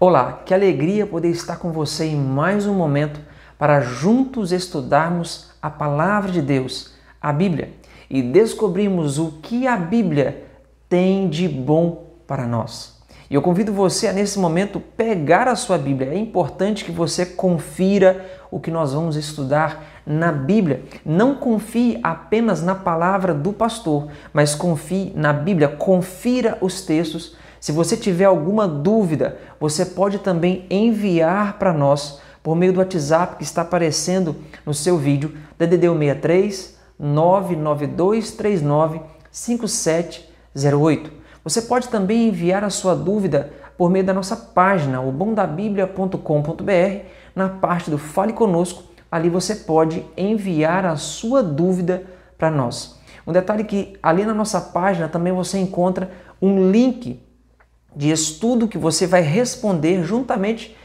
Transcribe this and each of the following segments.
Olá, que alegria poder estar com você em mais um momento para juntos estudarmos a palavra de Deus, a Bíblia, e descobrirmos o que a Bíblia tem de bom para nós. E eu convido você a, nesse momento, pegar a sua Bíblia. É importante que você confira o que nós vamos estudar na Bíblia. Não confie apenas na palavra do pastor, mas confie na Bíblia. Confira os textos se você tiver alguma dúvida, você pode também enviar para nós por meio do WhatsApp que está aparecendo no seu vídeo, DDD 63 99239 5708. Você pode também enviar a sua dúvida por meio da nossa página, o bondabiblia.com.br, na parte do Fale Conosco, ali você pode enviar a sua dúvida para nós. Um detalhe que ali na nossa página também você encontra um link de estudo que você vai responder juntamente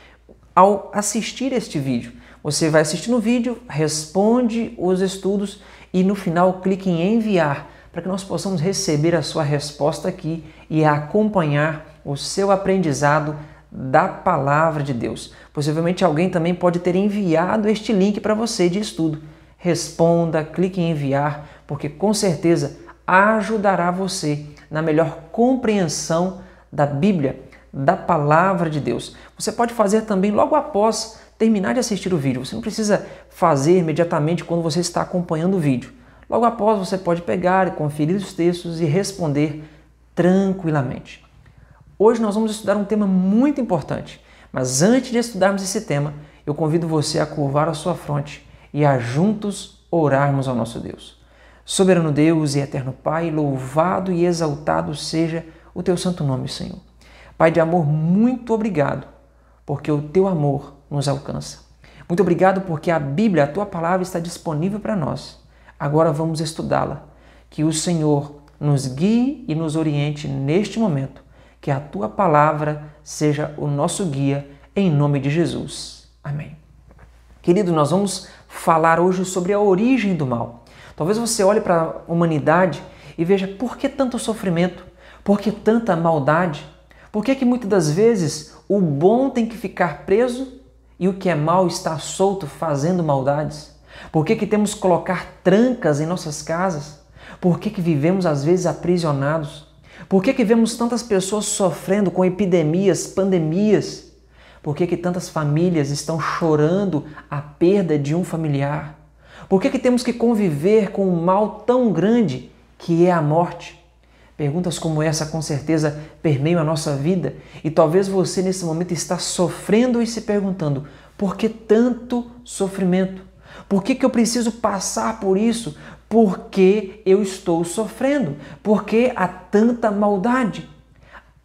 ao assistir este vídeo. Você vai assistir no vídeo, responde os estudos e no final clique em enviar para que nós possamos receber a sua resposta aqui e acompanhar o seu aprendizado da palavra de Deus. Possivelmente alguém também pode ter enviado este link para você de estudo. Responda, clique em enviar, porque com certeza ajudará você na melhor compreensão da Bíblia, da palavra de Deus. Você pode fazer também logo após terminar de assistir o vídeo. Você não precisa fazer imediatamente quando você está acompanhando o vídeo. Logo após, você pode pegar, conferir os textos e responder tranquilamente. Hoje nós vamos estudar um tema muito importante, mas antes de estudarmos esse tema, eu convido você a curvar a sua fronte e a juntos orarmos ao nosso Deus. Soberano Deus e eterno Pai, louvado e exaltado seja o teu santo nome, Senhor. Pai de amor, muito obrigado, porque o teu amor nos alcança. Muito obrigado porque a Bíblia, a tua palavra está disponível para nós. Agora vamos estudá-la. Que o Senhor nos guie e nos oriente neste momento. Que a tua palavra seja o nosso guia, em nome de Jesus. Amém. Querido, nós vamos falar hoje sobre a origem do mal. Talvez você olhe para a humanidade e veja por que tanto sofrimento, por que tanta maldade? Por que, que muitas das vezes o bom tem que ficar preso e o que é mal está solto fazendo maldades? Por que, que temos que colocar trancas em nossas casas? Por que, que vivemos às vezes aprisionados? Por que, que vemos tantas pessoas sofrendo com epidemias, pandemias? Por que, que tantas famílias estão chorando a perda de um familiar? Por que, que temos que conviver com um mal tão grande que é a morte? Perguntas como essa com certeza permeiam a nossa vida e talvez você nesse momento está sofrendo e se perguntando: por que tanto sofrimento? Por que, que eu preciso passar por isso? Por que eu estou sofrendo? Por que há tanta maldade?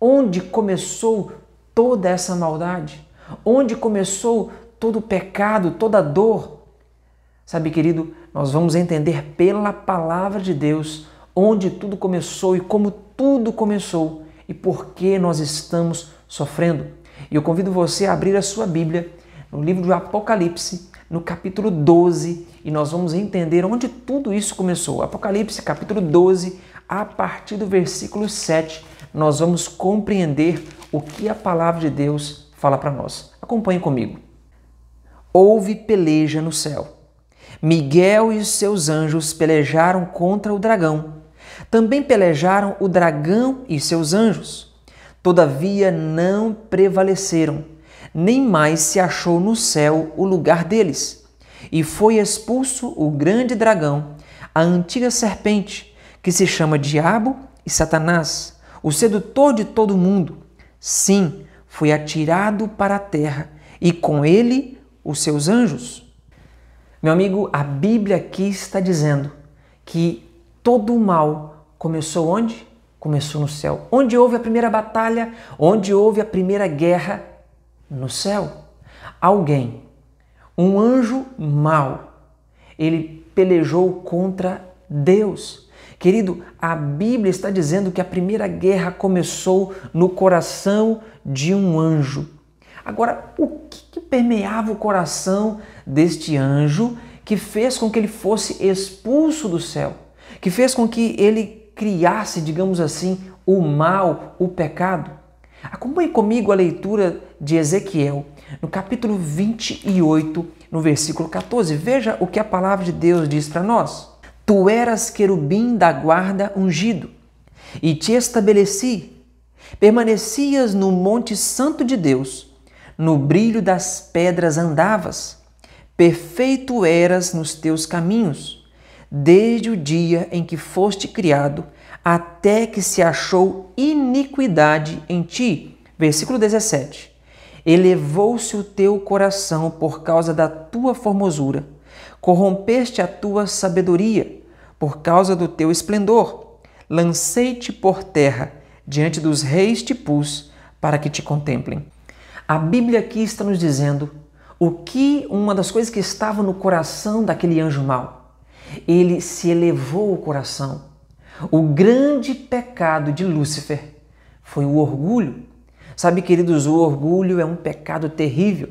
Onde começou toda essa maldade? Onde começou todo o pecado, toda a dor? Sabe, querido, nós vamos entender pela palavra de Deus onde tudo começou e como tudo começou e por que nós estamos sofrendo. E eu convido você a abrir a sua Bíblia no livro do Apocalipse, no capítulo 12, e nós vamos entender onde tudo isso começou. Apocalipse, capítulo 12, a partir do versículo 7, nós vamos compreender o que a palavra de Deus fala para nós. Acompanhe comigo. Houve peleja no céu. Miguel e os seus anjos pelejaram contra o dragão também pelejaram o dragão e seus anjos. Todavia não prevaleceram, nem mais se achou no céu o lugar deles. E foi expulso o grande dragão, a antiga serpente, que se chama Diabo e Satanás, o sedutor de todo mundo. Sim, foi atirado para a terra, e com ele os seus anjos. Meu amigo, a Bíblia aqui está dizendo que todo o mal Começou onde? Começou no céu. Onde houve a primeira batalha? Onde houve a primeira guerra? No céu. Alguém, um anjo mau, ele pelejou contra Deus. Querido, a Bíblia está dizendo que a primeira guerra começou no coração de um anjo. Agora, o que, que permeava o coração deste anjo que fez com que ele fosse expulso do céu, que fez com que ele criasse, digamos assim, o mal, o pecado. Acompanhe comigo a leitura de Ezequiel, no capítulo 28, no versículo 14. Veja o que a palavra de Deus diz para nós. Tu eras querubim da guarda ungido, e te estabeleci. Permanecias no monte santo de Deus, no brilho das pedras andavas, perfeito eras nos teus caminhos desde o dia em que foste criado, até que se achou iniquidade em ti. Versículo 17. Elevou-se o teu coração por causa da tua formosura, corrompeste a tua sabedoria por causa do teu esplendor. Lancei-te por terra, diante dos reis te pus, para que te contemplem. A Bíblia aqui está nos dizendo o que uma das coisas que estava no coração daquele anjo mau ele se elevou o coração. O grande pecado de Lúcifer foi o orgulho. Sabe, queridos, o orgulho é um pecado terrível.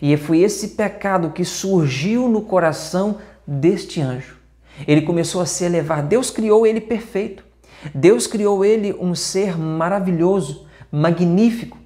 E é foi esse pecado que surgiu no coração deste anjo. Ele começou a se elevar. Deus criou ele perfeito. Deus criou ele um ser maravilhoso, magnífico.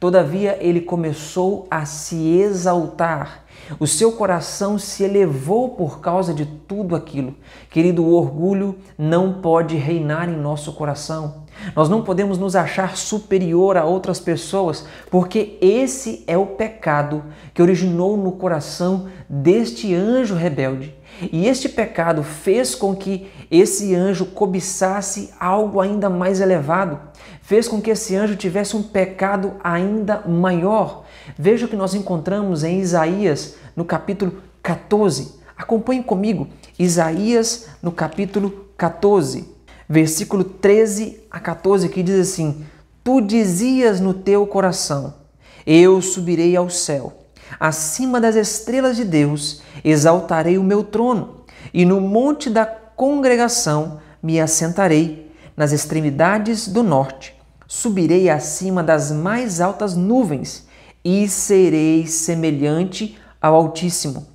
Todavia, ele começou a se exaltar. O seu coração se elevou por causa de tudo aquilo. Querido, o orgulho não pode reinar em nosso coração. Nós não podemos nos achar superior a outras pessoas, porque esse é o pecado que originou no coração deste anjo rebelde. E este pecado fez com que esse anjo cobiçasse algo ainda mais elevado fez com que esse anjo tivesse um pecado ainda maior. Veja o que nós encontramos em Isaías, no capítulo 14. Acompanhe comigo, Isaías, no capítulo 14, versículo 13 a 14, que diz assim: Tu dizias no teu coração: Eu subirei ao céu, acima das estrelas de Deus, exaltarei o meu trono, e no monte da congregação me assentarei, nas extremidades do norte subirei acima das mais altas nuvens e serei semelhante ao Altíssimo.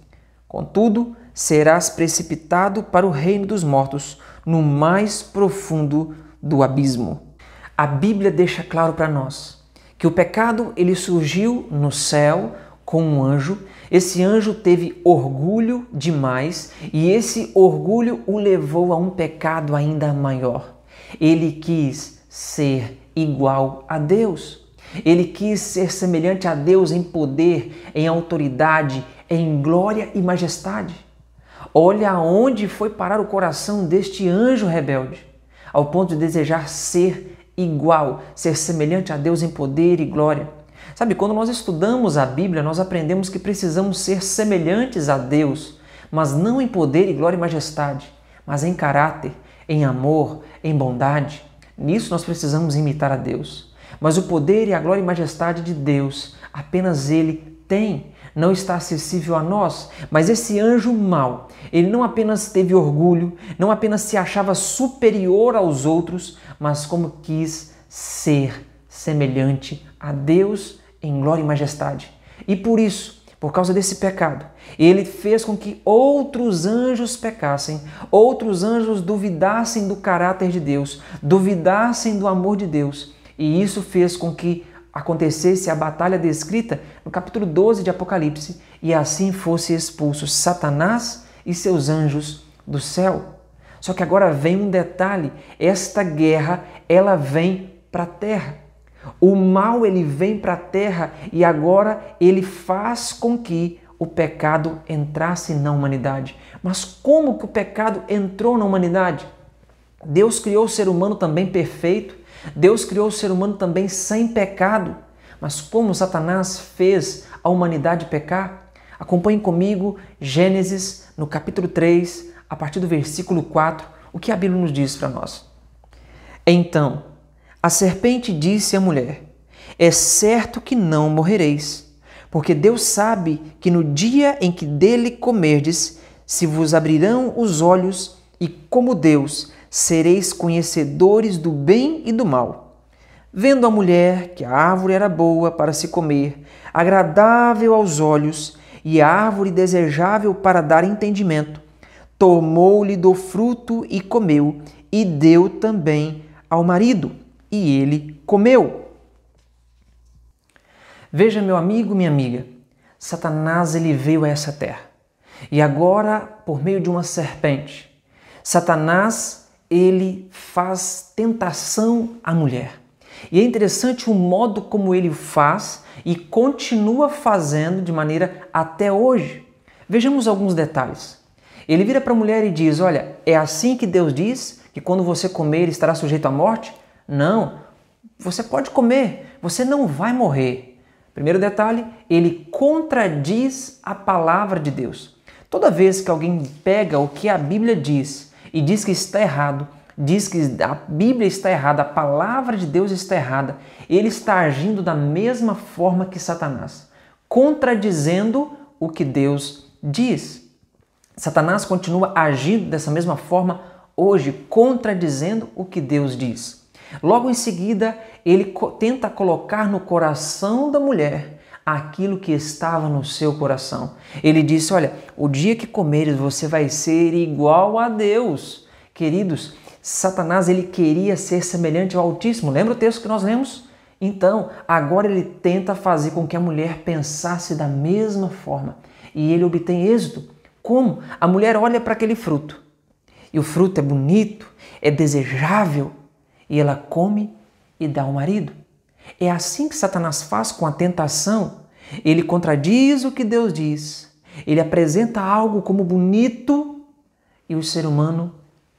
Contudo, serás precipitado para o reino dos mortos, no mais profundo do abismo. A Bíblia deixa claro para nós que o pecado ele surgiu no céu com um anjo. Esse anjo teve orgulho demais e esse orgulho o levou a um pecado ainda maior. Ele quis ser igual a Deus. Ele quis ser semelhante a Deus em poder, em autoridade, em glória e majestade. Olha aonde foi parar o coração deste anjo rebelde, ao ponto de desejar ser igual, ser semelhante a Deus em poder e glória. Sabe, quando nós estudamos a Bíblia, nós aprendemos que precisamos ser semelhantes a Deus, mas não em poder e glória e majestade, mas em caráter, em amor, em bondade, Nisso nós precisamos imitar a Deus. Mas o poder e a glória e majestade de Deus, apenas Ele tem, não está acessível a nós. Mas esse anjo mau, ele não apenas teve orgulho, não apenas se achava superior aos outros, mas como quis ser semelhante a Deus em glória e majestade. E por isso, por causa desse pecado. Ele fez com que outros anjos pecassem, outros anjos duvidassem do caráter de Deus, duvidassem do amor de Deus. E isso fez com que acontecesse a batalha descrita no capítulo 12 de Apocalipse, e assim fosse expulso Satanás e seus anjos do céu. Só que agora vem um detalhe, esta guerra, ela vem para a terra. O mal ele vem para a terra e agora ele faz com que o pecado entrasse na humanidade. Mas como que o pecado entrou na humanidade? Deus criou o ser humano também perfeito, Deus criou o ser humano também sem pecado. Mas como Satanás fez a humanidade pecar? Acompanhe comigo Gênesis, no capítulo 3, a partir do versículo 4, o que a Bíblia nos diz para nós. Então, a serpente disse à mulher: É certo que não morrereis, porque Deus sabe que no dia em que dele comerdes, se vos abrirão os olhos e, como Deus, sereis conhecedores do bem e do mal. Vendo a mulher que a árvore era boa para se comer, agradável aos olhos e a árvore desejável para dar entendimento, tomou-lhe do fruto e comeu, e deu também ao marido e ele comeu. Veja, meu amigo, minha amiga, Satanás ele veio a essa terra. E agora, por meio de uma serpente, Satanás ele faz tentação à mulher. E é interessante o modo como ele faz e continua fazendo de maneira até hoje. Vejamos alguns detalhes. Ele vira para a mulher e diz: Olha, é assim que Deus diz que quando você comer estará sujeito à morte? Não, você pode comer, você não vai morrer. Primeiro detalhe, ele contradiz a palavra de Deus. Toda vez que alguém pega o que a Bíblia diz e diz que está errado, diz que a Bíblia está errada, a palavra de Deus está errada, ele está agindo da mesma forma que Satanás, contradizendo o que Deus diz. Satanás continua agindo dessa mesma forma hoje, contradizendo o que Deus diz. Logo em seguida, ele tenta colocar no coração da mulher aquilo que estava no seu coração. Ele disse: Olha, o dia que comeres, você vai ser igual a Deus. Queridos, Satanás ele queria ser semelhante ao Altíssimo. Lembra o texto que nós lemos? Então, agora ele tenta fazer com que a mulher pensasse da mesma forma e ele obtém êxito. Como? A mulher olha para aquele fruto e o fruto é bonito, é desejável, e ela come e dá ao marido. É assim que Satanás faz com a tentação. Ele contradiz o que Deus diz, ele apresenta algo como bonito e o ser humano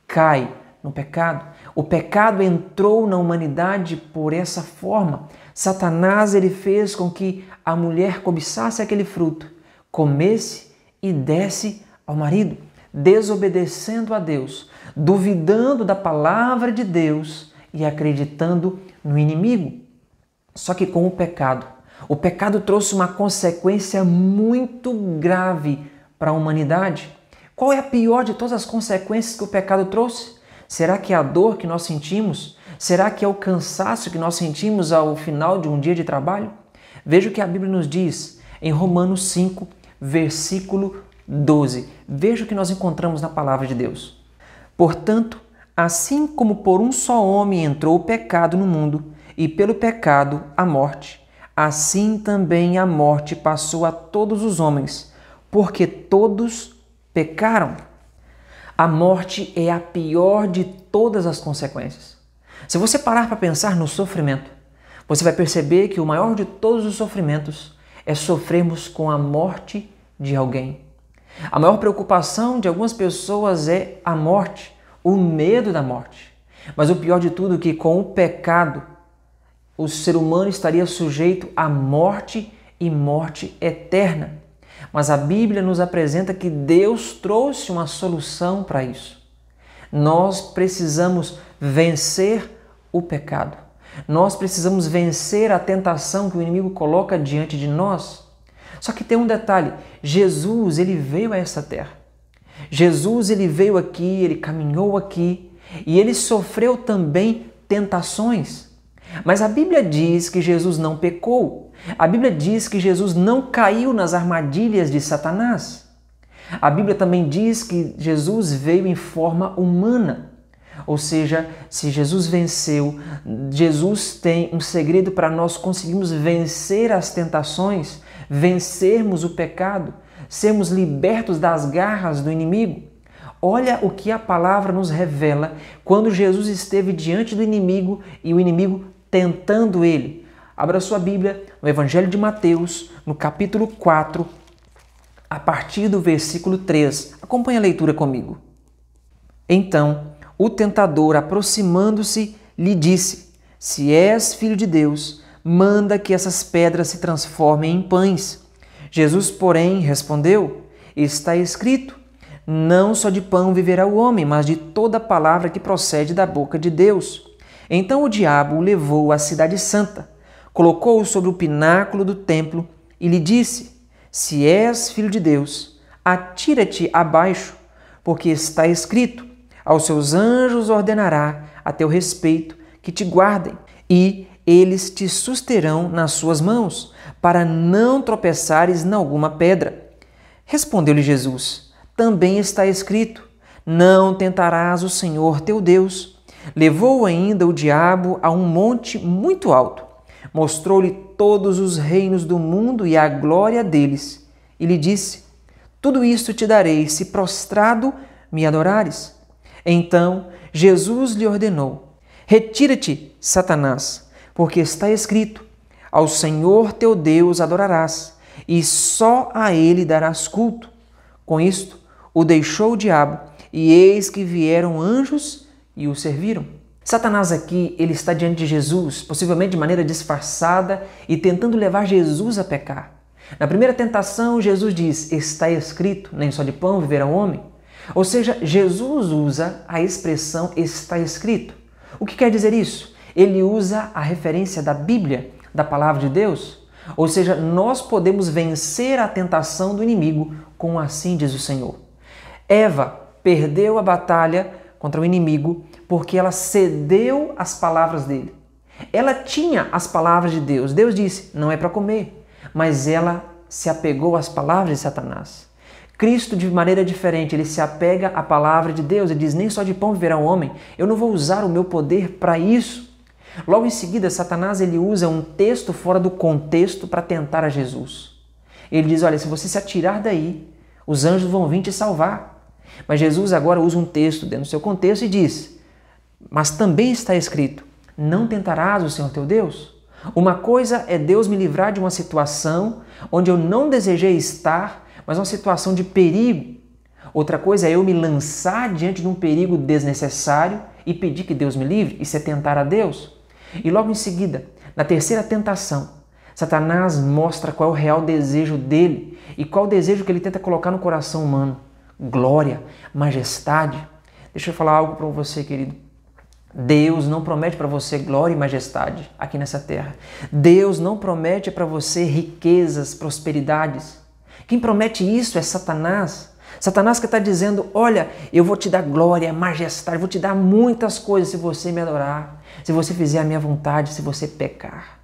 cai no pecado. O pecado entrou na humanidade por essa forma. Satanás ele fez com que a mulher cobiçasse aquele fruto, comesse e desse ao marido, desobedecendo a Deus, duvidando da palavra de Deus e acreditando no inimigo. Só que com o pecado. O pecado trouxe uma consequência muito grave para a humanidade. Qual é a pior de todas as consequências que o pecado trouxe? Será que é a dor que nós sentimos? Será que é o cansaço que nós sentimos ao final de um dia de trabalho? Veja o que a Bíblia nos diz em Romanos 5, versículo 12. Veja o que nós encontramos na palavra de Deus. Portanto, Assim como por um só homem entrou o pecado no mundo, e pelo pecado a morte, assim também a morte passou a todos os homens, porque todos pecaram. A morte é a pior de todas as consequências. Se você parar para pensar no sofrimento, você vai perceber que o maior de todos os sofrimentos é sofrermos com a morte de alguém. A maior preocupação de algumas pessoas é a morte, o medo da morte. Mas o pior de tudo é que com o pecado, o ser humano estaria sujeito à morte e morte eterna. Mas a Bíblia nos apresenta que Deus trouxe uma solução para isso. Nós precisamos vencer o pecado. Nós precisamos vencer a tentação que o inimigo coloca diante de nós. Só que tem um detalhe: Jesus ele veio a essa terra Jesus ele veio aqui, ele caminhou aqui e ele sofreu também tentações. Mas a Bíblia diz que Jesus não pecou. A Bíblia diz que Jesus não caiu nas armadilhas de Satanás. A Bíblia também diz que Jesus veio em forma humana. Ou seja, se Jesus venceu, Jesus tem um segredo para nós conseguirmos vencer as tentações, vencermos o pecado, sermos libertos das garras do inimigo? Olha o que a palavra nos revela quando Jesus esteve diante do inimigo e o inimigo tentando ele. Abra sua Bíblia no Evangelho de Mateus, no capítulo 4, a partir do versículo 3. Acompanhe a leitura comigo. Então, o tentador, aproximando-se, lhe disse: Se és filho de Deus, manda que essas pedras se transformem em pães. Jesus, porém, respondeu: Está escrito: Não só de pão viverá o homem, mas de toda palavra que procede da boca de Deus. Então o diabo o levou à cidade santa, colocou-o sobre o pináculo do templo e lhe disse: Se és filho de Deus, atira-te abaixo, porque está escrito: Aos seus anjos ordenará a teu respeito que te guardem, e eles te susterão nas suas mãos para não tropeçares em alguma pedra. Respondeu-lhe Jesus: Também está escrito: Não tentarás o Senhor teu Deus. Levou ainda o diabo a um monte muito alto, mostrou-lhe todos os reinos do mundo e a glória deles, e lhe disse: Tudo isto te darei se prostrado me adorares. Então Jesus lhe ordenou: Retira-te, Satanás, porque está escrito: ao Senhor teu Deus adorarás, e só a ele darás culto. Com isto, o deixou o diabo, e eis que vieram anjos e o serviram. Satanás aqui, ele está diante de Jesus, possivelmente de maneira disfarçada e tentando levar Jesus a pecar. Na primeira tentação, Jesus diz: Está escrito, nem só de pão viverá o homem. Ou seja, Jesus usa a expressão está escrito. O que quer dizer isso? Ele usa a referência da Bíblia da palavra de Deus? Ou seja, nós podemos vencer a tentação do inimigo com assim diz o Senhor. Eva perdeu a batalha contra o inimigo porque ela cedeu às palavras dele. Ela tinha as palavras de Deus. Deus disse: "Não é para comer". Mas ela se apegou às palavras de Satanás. Cristo, de maneira diferente, ele se apega à palavra de Deus e diz: Nem só de pão viverá o homem, eu não vou usar o meu poder para isso. Logo em seguida, Satanás ele usa um texto fora do contexto para tentar a Jesus. Ele diz: Olha, se você se atirar daí, os anjos vão vir te salvar. Mas Jesus agora usa um texto dentro do seu contexto e diz: Mas também está escrito: Não tentarás o Senhor teu Deus. Uma coisa é Deus me livrar de uma situação onde eu não desejei estar, mas uma situação de perigo. Outra coisa é eu me lançar diante de um perigo desnecessário e pedir que Deus me livre, isso é tentar a Deus. E logo em seguida, na terceira tentação, Satanás mostra qual é o real desejo dele e qual o desejo que ele tenta colocar no coração humano: glória, majestade. Deixa eu falar algo para você, querido. Deus não promete para você glória e majestade aqui nessa terra. Deus não promete para você riquezas, prosperidades. Quem promete isso é Satanás. Satanás que está dizendo: Olha, eu vou te dar glória, majestade, vou te dar muitas coisas se você me adorar, se você fizer a minha vontade, se você pecar.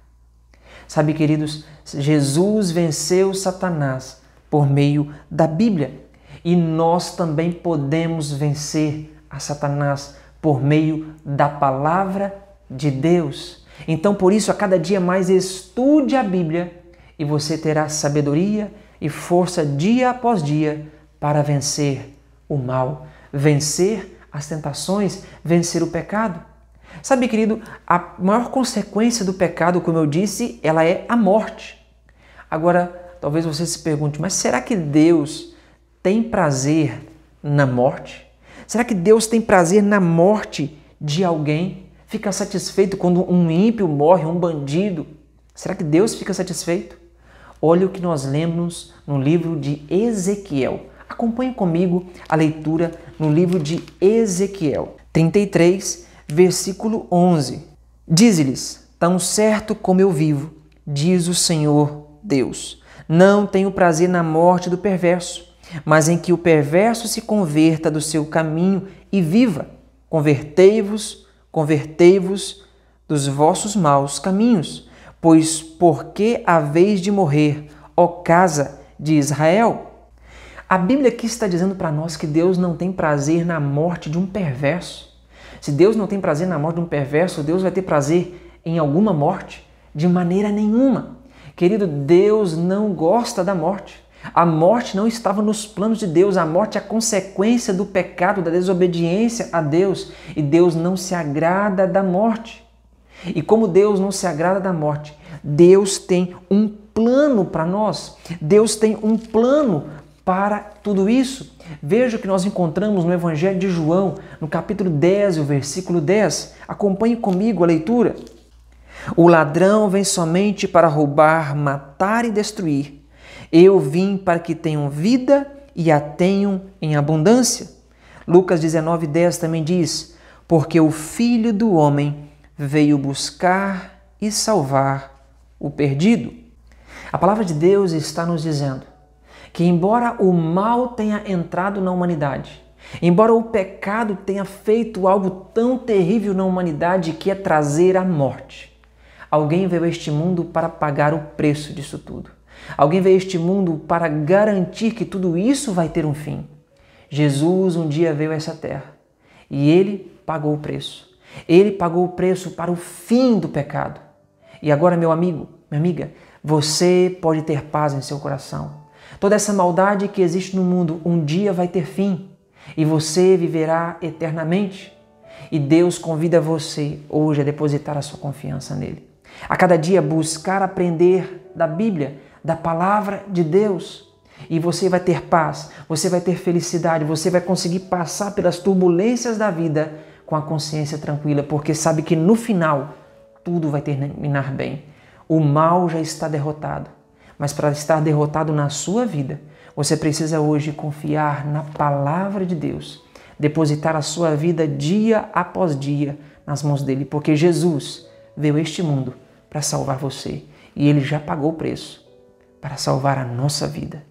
Sabe, queridos, Jesus venceu Satanás por meio da Bíblia e nós também podemos vencer a Satanás por meio da palavra de Deus. Então, por isso, a cada dia mais estude a Bíblia e você terá sabedoria e força dia após dia para vencer o mal, vencer as tentações, vencer o pecado. Sabe, querido, a maior consequência do pecado, como eu disse, ela é a morte. Agora, talvez você se pergunte, mas será que Deus tem prazer na morte? Será que Deus tem prazer na morte de alguém? Fica satisfeito quando um ímpio morre, um bandido? Será que Deus fica satisfeito? Olha o que nós lemos no livro de Ezequiel, Acompanhe comigo a leitura no livro de Ezequiel 33, versículo 11. Diz-lhes: Tão certo como eu vivo, diz o Senhor Deus, não tenho prazer na morte do perverso, mas em que o perverso se converta do seu caminho e viva. Convertei-vos, convertei-vos dos vossos maus caminhos, pois porque a vez de morrer, ó casa de Israel? A Bíblia aqui está dizendo para nós que Deus não tem prazer na morte de um perverso. Se Deus não tem prazer na morte de um perverso, Deus vai ter prazer em alguma morte? De maneira nenhuma. Querido, Deus não gosta da morte. A morte não estava nos planos de Deus, a morte é a consequência do pecado, da desobediência a Deus, e Deus não se agrada da morte. E como Deus não se agrada da morte, Deus tem um plano para nós, Deus tem um plano para tudo isso, veja o que nós encontramos no Evangelho de João, no capítulo 10, o versículo 10. Acompanhe comigo a leitura. O ladrão vem somente para roubar, matar e destruir. Eu vim para que tenham vida e a tenham em abundância. Lucas 10 também diz: Porque o filho do homem veio buscar e salvar o perdido. A palavra de Deus está nos dizendo que, embora o mal tenha entrado na humanidade, embora o pecado tenha feito algo tão terrível na humanidade que é trazer a morte, alguém veio a este mundo para pagar o preço disso tudo. Alguém veio a este mundo para garantir que tudo isso vai ter um fim. Jesus um dia veio a essa terra e ele pagou o preço. Ele pagou o preço para o fim do pecado. E agora, meu amigo, minha amiga, você pode ter paz em seu coração. Toda essa maldade que existe no mundo um dia vai ter fim e você viverá eternamente. E Deus convida você hoje a depositar a sua confiança nele. A cada dia buscar aprender da Bíblia, da palavra de Deus. E você vai ter paz, você vai ter felicidade, você vai conseguir passar pelas turbulências da vida com a consciência tranquila, porque sabe que no final tudo vai terminar bem. O mal já está derrotado mas para estar derrotado na sua vida, você precisa hoje confiar na palavra de Deus, depositar a sua vida dia após dia nas mãos dele, porque Jesus veio este mundo para salvar você e ele já pagou o preço para salvar a nossa vida.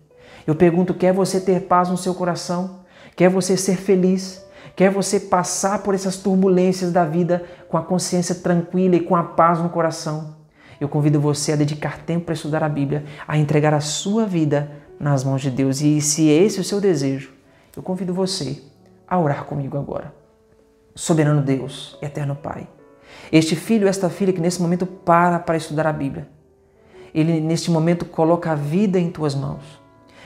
Eu pergunto: quer você ter paz no seu coração? Quer você ser feliz? Quer você passar por essas turbulências da vida com a consciência tranquila e com a paz no coração? Eu convido você a dedicar tempo para estudar a Bíblia, a entregar a sua vida nas mãos de Deus. E se esse é o seu desejo, eu convido você a orar comigo agora. Soberano Deus, eterno Pai, este filho, esta filha que nesse momento para para estudar a Bíblia, ele neste momento coloca a vida em tuas mãos.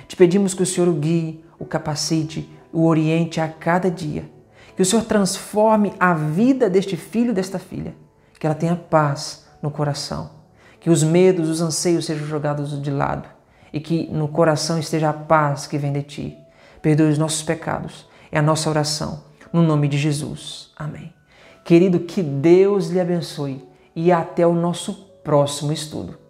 Te pedimos que o Senhor o guie, o capacite, o oriente a cada dia. Que o Senhor transforme a vida deste filho, desta filha. Que ela tenha paz no coração que os medos, os anseios sejam jogados de lado e que no coração esteja a paz que vem de ti. Perdoe os nossos pecados. É a nossa oração. No nome de Jesus. Amém. Querido, que Deus lhe abençoe e até o nosso próximo estudo.